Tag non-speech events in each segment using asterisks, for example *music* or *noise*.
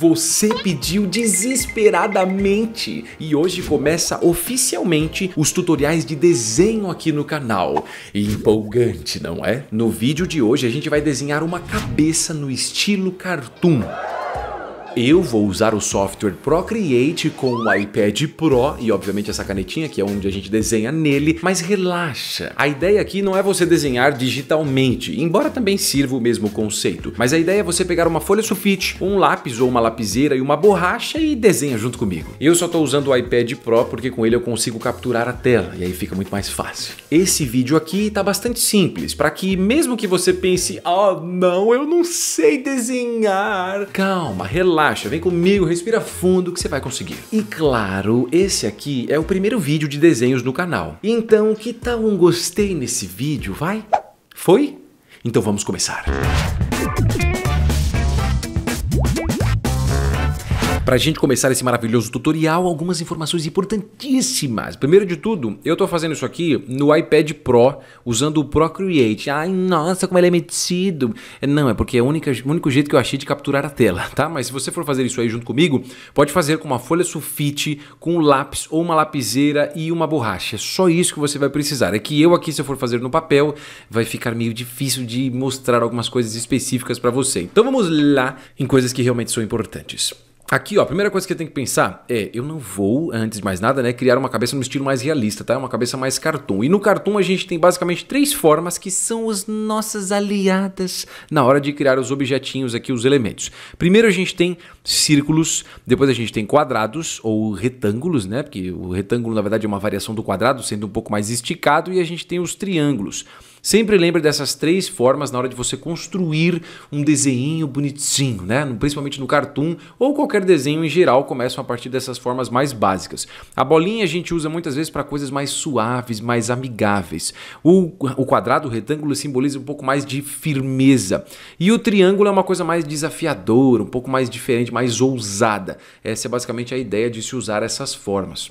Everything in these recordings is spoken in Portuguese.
Você pediu desesperadamente e hoje começa oficialmente os tutoriais de desenho aqui no canal. empolgante, não é? No vídeo de hoje a gente vai desenhar uma cabeça no estilo cartoon eu vou usar o software Procreate com o iPad Pro e obviamente essa canetinha que é onde a gente desenha nele, mas relaxa. A ideia aqui não é você desenhar digitalmente, embora também sirva o mesmo conceito, mas a ideia é você pegar uma folha sulfite, um lápis ou uma lapiseira e uma borracha e desenha junto comigo. Eu só estou usando o iPad Pro porque com ele eu consigo capturar a tela e aí fica muito mais fácil. Esse vídeo aqui está bastante simples, para que mesmo que você pense, oh, não, eu não sei desenhar. Calma, relaxa relaxa, vem comigo, respira fundo que você vai conseguir. E claro, esse aqui é o primeiro vídeo de desenhos no canal. Então, que tal um gostei nesse vídeo, vai? Foi? Então vamos começar. Música Para a gente começar esse maravilhoso tutorial, algumas informações importantíssimas. Primeiro de tudo, eu estou fazendo isso aqui no iPad Pro, usando o Procreate. Ai, nossa, como ele é metido. Não, é porque é o único, único jeito que eu achei de capturar a tela, tá? Mas se você for fazer isso aí junto comigo, pode fazer com uma folha sulfite, com um lápis ou uma lapiseira e uma borracha. É só isso que você vai precisar. É que eu aqui, se eu for fazer no papel, vai ficar meio difícil de mostrar algumas coisas específicas para você. Então vamos lá em coisas que realmente são importantes. Aqui, ó, a primeira coisa que tem que pensar é, eu não vou, antes de mais nada, né, criar uma cabeça no estilo mais realista, tá? Uma cabeça mais cartoon. E no cartoon a gente tem basicamente três formas que são as nossas aliadas na hora de criar os objetinhos aqui, os elementos. Primeiro a gente tem círculos, depois a gente tem quadrados ou retângulos, né? Porque o retângulo na verdade é uma variação do quadrado, sendo um pouco mais esticado, e a gente tem os triângulos. Sempre lembre dessas três formas na hora de você construir um desenho bonitinho, né? Principalmente no cartoon ou qualquer desenho em geral começam a partir dessas formas mais básicas. A bolinha a gente usa muitas vezes para coisas mais suaves, mais amigáveis. O, o quadrado, o retângulo simboliza um pouco mais de firmeza. E o triângulo é uma coisa mais desafiadora, um pouco mais diferente, mais ousada. Essa é basicamente a ideia de se usar essas formas.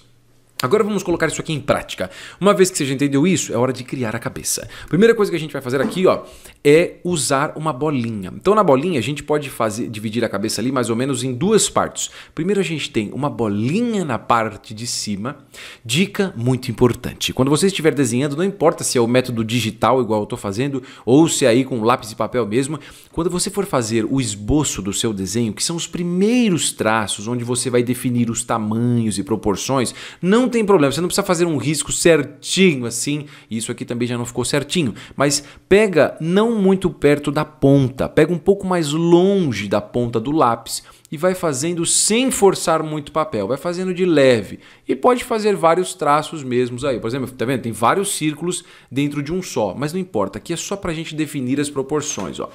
Agora vamos colocar isso aqui em prática. Uma vez que você já entendeu isso, é hora de criar a cabeça. Primeira coisa que a gente vai fazer aqui, ó, é usar uma bolinha. Então na bolinha a gente pode fazer dividir a cabeça ali mais ou menos em duas partes. Primeiro a gente tem uma bolinha na parte de cima. Dica muito importante. Quando você estiver desenhando, não importa se é o método digital igual eu estou fazendo ou se é aí com lápis e papel mesmo, quando você for fazer o esboço do seu desenho, que são os primeiros traços onde você vai definir os tamanhos e proporções, não não tem problema, você não precisa fazer um risco certinho assim. Isso aqui também já não ficou certinho, mas pega não muito perto da ponta, pega um pouco mais longe da ponta do lápis e vai fazendo sem forçar muito papel, vai fazendo de leve e pode fazer vários traços mesmos aí. Por exemplo, tá vendo? Tem vários círculos dentro de um só, mas não importa, aqui é só para a gente definir as proporções. Ó.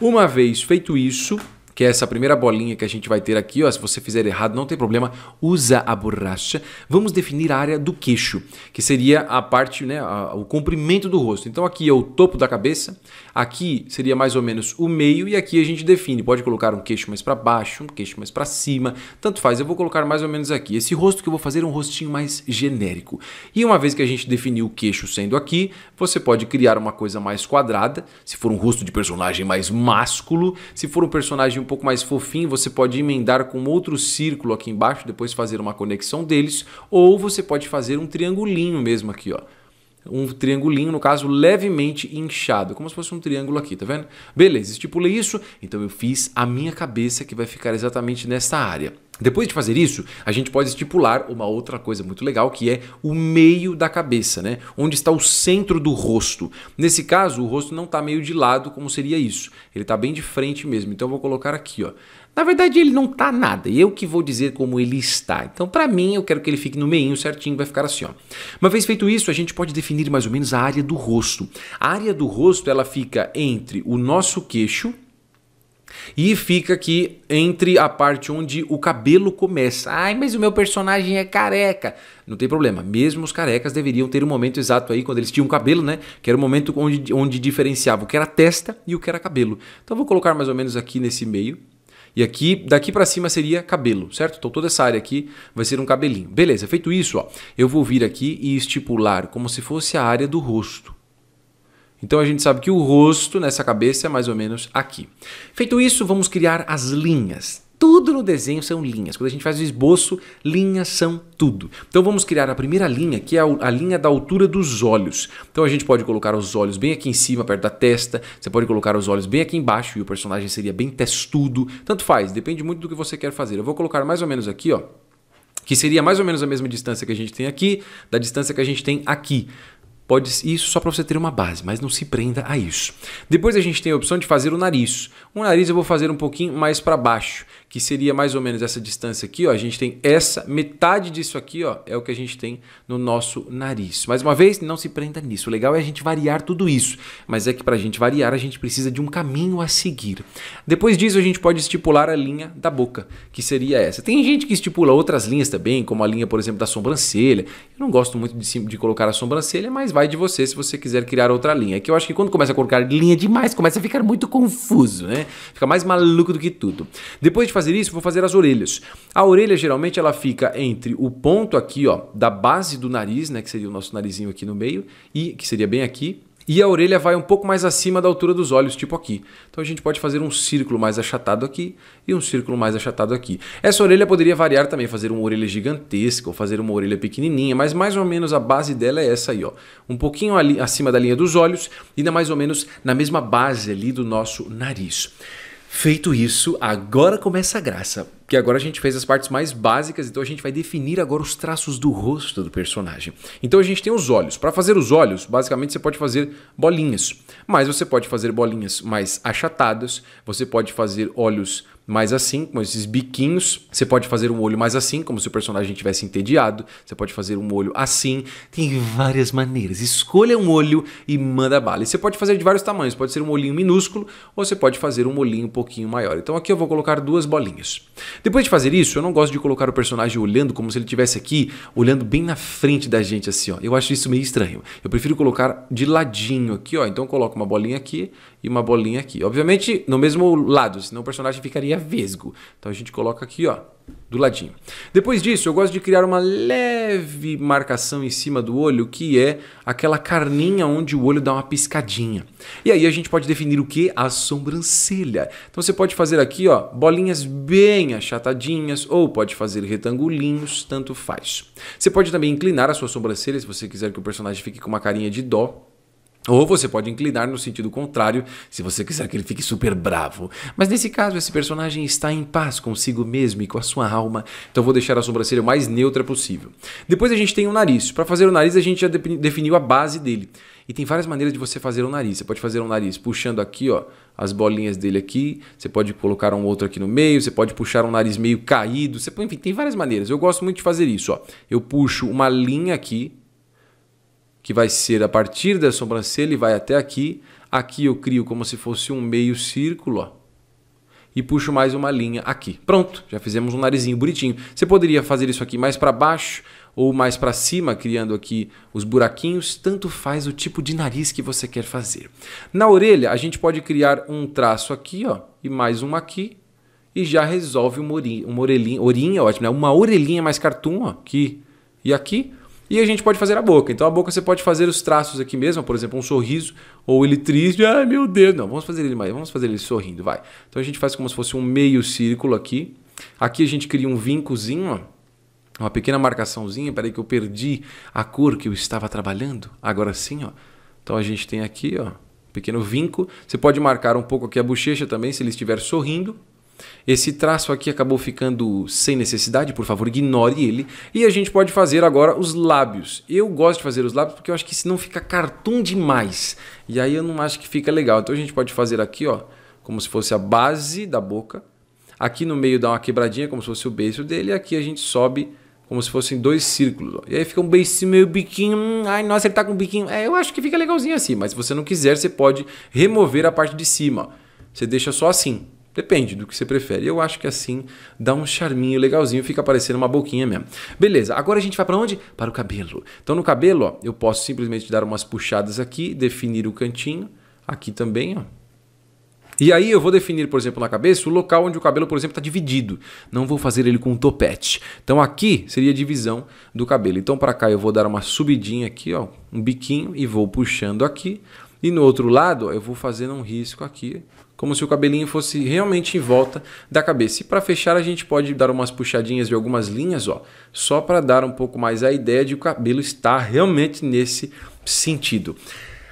Uma vez feito isso, que é essa primeira bolinha que a gente vai ter aqui, ó, se você fizer errado não tem problema, usa a borracha. Vamos definir a área do queixo, que seria a parte, né, a, o comprimento do rosto. Então aqui é o topo da cabeça, aqui seria mais ou menos o meio e aqui a gente define, pode colocar um queixo mais para baixo, um queixo mais para cima, tanto faz, eu vou colocar mais ou menos aqui. Esse rosto que eu vou fazer é um rostinho mais genérico. E uma vez que a gente definiu o queixo sendo aqui, você pode criar uma coisa mais quadrada, se for um rosto de personagem mais másculo, se for um personagem pouco mais fofinho, você pode emendar com outro círculo aqui embaixo, depois fazer uma conexão deles, ou você pode fazer um triangulinho mesmo aqui, ó. Um triangulinho, no caso, levemente inchado, como se fosse um triângulo aqui, tá vendo? Beleza, estipulei isso, então eu fiz a minha cabeça que vai ficar exatamente nessa área. Depois de fazer isso, a gente pode estipular uma outra coisa muito legal, que é o meio da cabeça, né? Onde está o centro do rosto. Nesse caso, o rosto não está meio de lado, como seria isso. Ele está bem de frente mesmo. Então eu vou colocar aqui, ó. Na verdade, ele não está nada. Eu que vou dizer como ele está. Então, para mim, eu quero que ele fique no meio certinho, vai ficar assim, ó. Uma vez feito isso, a gente pode definir mais ou menos a área do rosto. A área do rosto, ela fica entre o nosso queixo e fica aqui entre a parte onde o cabelo começa. Ai, mas o meu personagem é careca. Não tem problema. Mesmo os carecas deveriam ter um momento exato aí, quando eles tinham cabelo, né? Que era o momento onde, onde diferenciava o que era testa e o que era cabelo. Então vou colocar mais ou menos aqui nesse meio. E aqui, daqui para cima seria cabelo, certo? Então toda essa área aqui vai ser um cabelinho. Beleza, feito isso, ó, eu vou vir aqui e estipular como se fosse a área do rosto. Então a gente sabe que o rosto nessa cabeça é mais ou menos aqui. Feito isso, vamos criar as linhas. Tudo no desenho são linhas. Quando a gente faz o esboço, linhas são tudo. Então vamos criar a primeira linha, que é a linha da altura dos olhos. Então a gente pode colocar os olhos bem aqui em cima, perto da testa. Você pode colocar os olhos bem aqui embaixo e o personagem seria bem testudo. Tanto faz, depende muito do que você quer fazer. Eu vou colocar mais ou menos aqui, ó, que seria mais ou menos a mesma distância que a gente tem aqui, da distância que a gente tem aqui. Pode isso só para você ter uma base, mas não se prenda a isso. Depois a gente tem a opção de fazer o nariz. O nariz eu vou fazer um pouquinho mais para baixo, que seria mais ou menos essa distância aqui, ó. A gente tem essa metade disso aqui, ó, é o que a gente tem no nosso nariz. Mais uma vez, não se prenda nisso. O legal é a gente variar tudo isso, mas é que para a gente variar, a gente precisa de um caminho a seguir. Depois disso, a gente pode estipular a linha da boca, que seria essa. Tem gente que estipula outras linhas também, como a linha, por exemplo, da sobrancelha. Eu não gosto muito de, de colocar a sobrancelha, mas vai de você se você quiser criar outra linha. É que eu acho que quando começa a colocar linha demais, começa a ficar muito confuso, né? Fica mais maluco do que tudo. Depois de fazer isso, vou fazer as orelhas. A orelha geralmente ela fica entre o ponto aqui, ó, da base do nariz, né, que seria o nosso narizinho aqui no meio, e que seria bem aqui, e a orelha vai um pouco mais acima da altura dos olhos, tipo aqui. Então a gente pode fazer um círculo mais achatado aqui e um círculo mais achatado aqui. Essa orelha poderia variar também, fazer uma orelha gigantesca ou fazer uma orelha pequenininha, mas mais ou menos a base dela é essa aí, ó. Um pouquinho ali acima da linha dos olhos e ainda mais ou menos na mesma base ali do nosso nariz. Feito isso, agora começa a graça. Porque agora a gente fez as partes mais básicas, então a gente vai definir agora os traços do rosto do personagem. Então a gente tem os olhos. Para fazer os olhos, basicamente você pode fazer bolinhas. Mas você pode fazer bolinhas mais achatadas, você pode fazer olhos mais assim, com esses biquinhos. Você pode fazer um olho mais assim, como se o personagem tivesse entediado. Você pode fazer um olho assim. Tem várias maneiras. Escolha um olho e manda bala. E você pode fazer de vários tamanhos. Pode ser um olhinho minúsculo ou você pode fazer um olhinho um pouquinho maior. Então aqui eu vou colocar duas bolinhas. Depois de fazer isso, eu não gosto de colocar o personagem olhando como se ele estivesse aqui, olhando bem na frente da gente assim, ó. Eu acho isso meio estranho. Eu prefiro colocar de ladinho aqui, ó. Então eu coloco uma bolinha aqui, e uma bolinha aqui. Obviamente, no mesmo lado, senão o personagem ficaria vesgo. Então a gente coloca aqui, ó, do ladinho. Depois disso, eu gosto de criar uma leve marcação em cima do olho, que é aquela carninha onde o olho dá uma piscadinha. E aí a gente pode definir o que? A sobrancelha. Então você pode fazer aqui, ó, bolinhas bem achatadinhas ou pode fazer retangulinhos, tanto faz. Você pode também inclinar a sua sobrancelha se você quiser que o personagem fique com uma carinha de dó. Ou você pode inclinar no sentido contrário, se você quiser que ele fique super bravo. Mas nesse caso, esse personagem está em paz consigo mesmo e com a sua alma, então vou deixar a sobrancelha o mais neutra possível. Depois a gente tem o nariz. Para fazer o nariz, a gente já definiu a base dele. E tem várias maneiras de você fazer o nariz. Você pode fazer o nariz puxando aqui, ó, as bolinhas dele aqui. Você pode colocar um outro aqui no meio. Você pode puxar um nariz meio caído. Você, enfim, tem várias maneiras. Eu gosto muito de fazer isso, ó. Eu puxo uma linha aqui, que vai ser a partir da sobrancelha e vai até aqui. Aqui eu crio como se fosse um meio círculo, ó. E puxo mais uma linha aqui. Pronto, já fizemos um narizinho bonitinho. Você poderia fazer isso aqui mais para baixo ou mais para cima, criando aqui os buraquinhos, tanto faz o tipo de nariz que você quer fazer. Na orelha, a gente pode criar um traço aqui, ó, e mais um aqui, e já resolve uma orelhinha, uma orelhinha, ótimo, né? Uma orelhinha mais cartoon, ó, aqui e aqui, e a gente pode fazer a boca. Então a boca você pode fazer os traços aqui mesmo, por exemplo, um sorriso ou ele triste, ai meu Deus, não, vamos fazer ele mais, vamos fazer ele sorrindo, vai. Então a gente faz como se fosse um meio círculo aqui. Aqui a gente cria um vincozinho, Uma pequena marcaçãozinha, peraí que eu perdi a cor que eu estava trabalhando. Agora sim, ó. Então a gente tem aqui, ó, um pequeno vinco. Você pode marcar um pouco aqui a bochecha também, se ele estiver sorrindo. Esse traço aqui acabou ficando sem necessidade, por favor, ignore ele. E a gente pode fazer agora os lábios. Eu gosto de fazer os lábios porque eu acho que senão fica cartoon demais. E aí eu não acho que fica legal. Então a gente pode fazer aqui, ó, como se fosse a base da boca. Aqui no meio dá uma quebradinha, como se fosse o beijo dele. E aqui a gente sobe como se fossem dois círculos. Ó. E aí fica um beicinho meio biquinho. Hum, ai, nossa, ele tá com um biquinho. É, eu acho que fica legalzinho assim. Mas se você não quiser, você pode remover a parte de cima. Você deixa só assim. Depende do que você prefere. Eu acho que assim dá um charminho legalzinho, fica parecendo uma boquinha mesmo. Beleza, agora a gente vai para onde? Para o cabelo. Então no cabelo, ó, eu posso simplesmente dar umas puxadas aqui, definir o cantinho, aqui também, ó. E aí eu vou definir, por exemplo, na cabeça o local onde o cabelo, por exemplo, está dividido. Não vou fazer ele com um topete. Então aqui seria a divisão do cabelo. Então para cá eu vou dar uma subidinha aqui, ó, um biquinho e vou puxando aqui. E no outro lado ó, eu vou fazendo um risco aqui como se o cabelinho fosse realmente em volta da cabeça. E para fechar, a gente pode dar umas puxadinhas de algumas linhas, ó, só para dar um pouco mais a ideia de o cabelo estar realmente nesse sentido.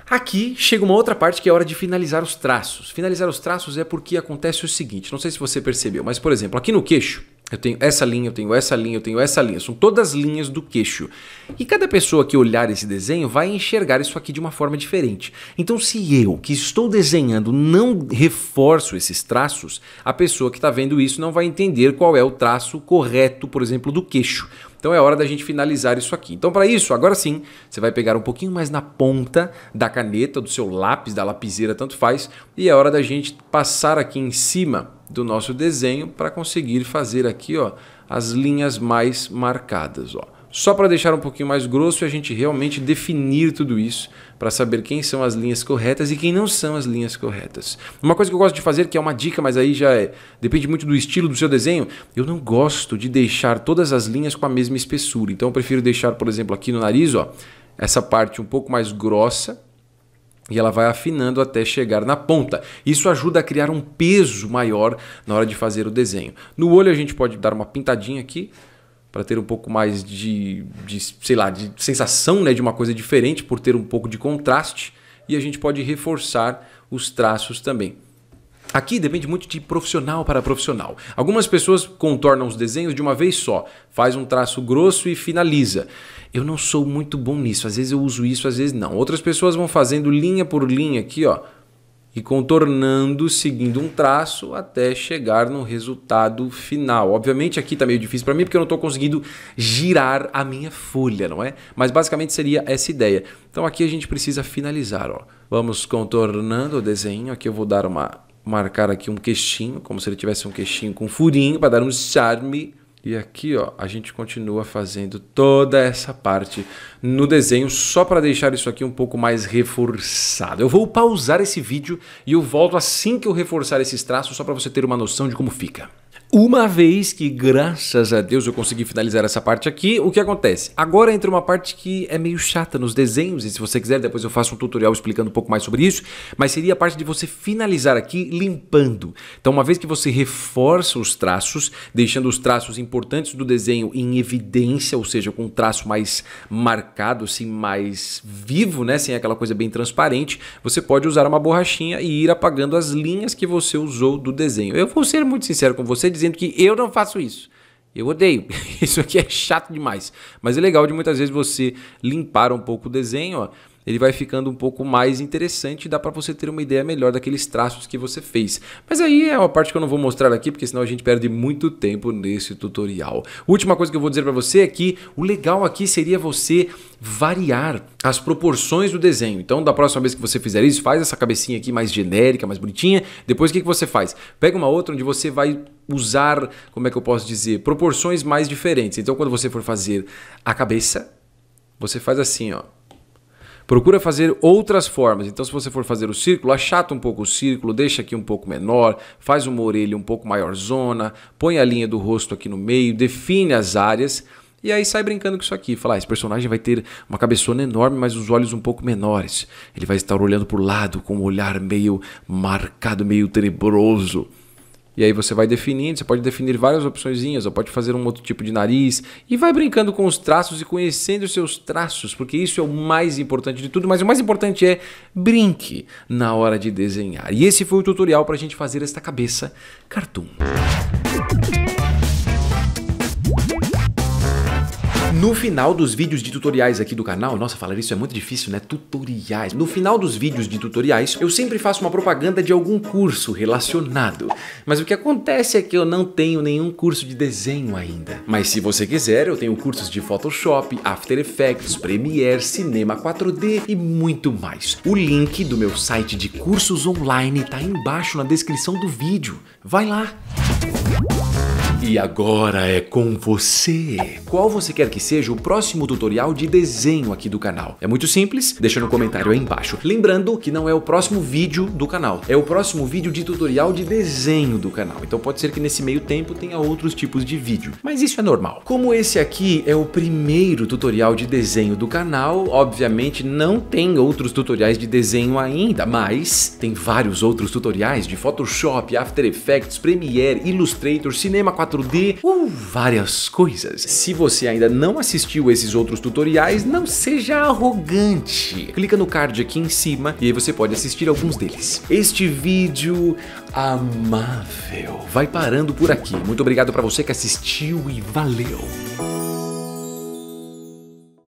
Aqui chega uma outra parte que é a hora de finalizar os traços. Finalizar os traços é porque acontece o seguinte, não sei se você percebeu, mas por exemplo, aqui no queixo, eu tenho essa linha, eu tenho essa linha, eu tenho essa linha. São todas linhas do queixo. E cada pessoa que olhar esse desenho vai enxergar isso aqui de uma forma diferente. Então, se eu que estou desenhando não reforço esses traços, a pessoa que está vendo isso não vai entender qual é o traço correto, por exemplo, do queixo. Então é hora da gente finalizar isso aqui. Então, para isso, agora sim, você vai pegar um pouquinho mais na ponta da caneta, do seu lápis, da lapiseira, tanto faz, e é hora da gente passar aqui em cima do nosso desenho para conseguir fazer aqui ó, as linhas mais marcadas. Ó. Só para deixar um pouquinho mais grosso e a gente realmente definir tudo isso para saber quem são as linhas corretas e quem não são as linhas corretas. Uma coisa que eu gosto de fazer, que é uma dica, mas aí já é, depende muito do estilo do seu desenho, eu não gosto de deixar todas as linhas com a mesma espessura. Então eu prefiro deixar, por exemplo, aqui no nariz, ó, essa parte um pouco mais grossa e ela vai afinando até chegar na ponta. Isso ajuda a criar um peso maior na hora de fazer o desenho. No olho a gente pode dar uma pintadinha aqui para ter um pouco mais de, de, sei lá, de sensação né, de uma coisa diferente, por ter um pouco de contraste. E a gente pode reforçar os traços também. Aqui depende muito de profissional para profissional. Algumas pessoas contornam os desenhos de uma vez só, faz um traço grosso e finaliza. Eu não sou muito bom nisso, às vezes eu uso isso, às vezes não. Outras pessoas vão fazendo linha por linha aqui, ó, e contornando, seguindo um traço até chegar no resultado final. Obviamente aqui está meio difícil para mim porque eu não estou conseguindo girar a minha folha, não é? Mas basicamente seria essa ideia. Então aqui a gente precisa finalizar, ó. Vamos contornando o desenho, aqui eu vou dar uma marcar aqui um queixinho, como se ele tivesse um queixinho com um furinho para dar um charme. E aqui, ó, a gente continua fazendo toda essa parte no desenho só para deixar isso aqui um pouco mais reforçado. Eu vou pausar esse vídeo e eu volto assim que eu reforçar esses traços só para você ter uma noção de como fica. Uma vez que, graças a Deus, eu consegui finalizar essa parte aqui, o que acontece? Agora entra uma parte que é meio chata nos desenhos, e se você quiser, depois eu faço um tutorial explicando um pouco mais sobre isso, mas seria a parte de você finalizar aqui limpando. Então, uma vez que você reforça os traços, deixando os traços importantes do desenho em evidência, ou seja, com um traço mais marcado, assim, mais vivo, né? Sem aquela coisa bem transparente, você pode usar uma borrachinha e ir apagando as linhas que você usou do desenho. Eu vou ser muito sincero com você, dizendo dizendo que eu não faço isso. Eu odeio. *laughs* Isso aqui é chato demais. Mas é legal de muitas vezes você limpar um pouco o desenho, ó ele vai ficando um pouco mais interessante e dá para você ter uma ideia melhor daqueles traços que você fez. Mas aí é uma parte que eu não vou mostrar aqui, porque senão a gente perde muito tempo nesse tutorial. Última coisa que eu vou dizer para você é que o legal aqui seria você variar as proporções do desenho. Então, da próxima vez que você fizer isso, faz essa cabecinha aqui mais genérica, mais bonitinha. Depois, o que, que você faz? Pega uma outra onde você vai usar, como é que eu posso dizer, proporções mais diferentes. Então, quando você for fazer a cabeça, você faz assim, ó Procura fazer outras formas. Então, se você for fazer o círculo, achata um pouco o círculo, deixa aqui um pouco menor, faz uma orelha um pouco maior zona, põe a linha do rosto aqui no meio, define as áreas. E aí sai brincando com isso aqui, falar, ah, esse personagem vai ter uma cabeçona enorme, mas os olhos um pouco menores. Ele vai estar olhando para o lado com um olhar meio marcado, meio tenebroso. E aí você vai definindo, você pode definir várias opçõezinhas, ou pode fazer um outro tipo de nariz e vai brincando com os traços e conhecendo os seus traços, porque isso é o mais importante de tudo, mas o mais importante é brinque na hora de desenhar. E esse foi o tutorial para a gente fazer esta cabeça cartoon. No final dos vídeos de tutoriais aqui do canal, nossa, falar isso é muito difícil, né? Tutoriais. No final dos vídeos de tutoriais, eu sempre faço uma propaganda de algum curso relacionado. Mas o que acontece é que eu não tenho nenhum curso de desenho ainda. Mas se você quiser, eu tenho cursos de Photoshop, After Effects, Premiere, Cinema 4D e muito mais. O link do meu site de cursos online tá embaixo na descrição do vídeo. Vai lá! E agora é com você. Qual você quer que seja o próximo tutorial de desenho aqui do canal? É muito simples, deixa no comentário aí embaixo. Lembrando que não é o próximo vídeo do canal, é o próximo vídeo de tutorial de desenho do canal. Então pode ser que nesse meio tempo tenha outros tipos de vídeo, mas isso é normal. Como esse aqui é o primeiro tutorial de desenho do canal, obviamente não tem outros tutoriais de desenho ainda, mas tem vários outros tutoriais de Photoshop, After Effects, Premiere, Illustrator, Cinema 4 4D, várias coisas. Se você ainda não assistiu esses outros tutoriais, não seja arrogante. Clica no card aqui em cima e aí você pode assistir alguns deles. Este vídeo amável vai parando por aqui. Muito obrigado para você que assistiu e valeu!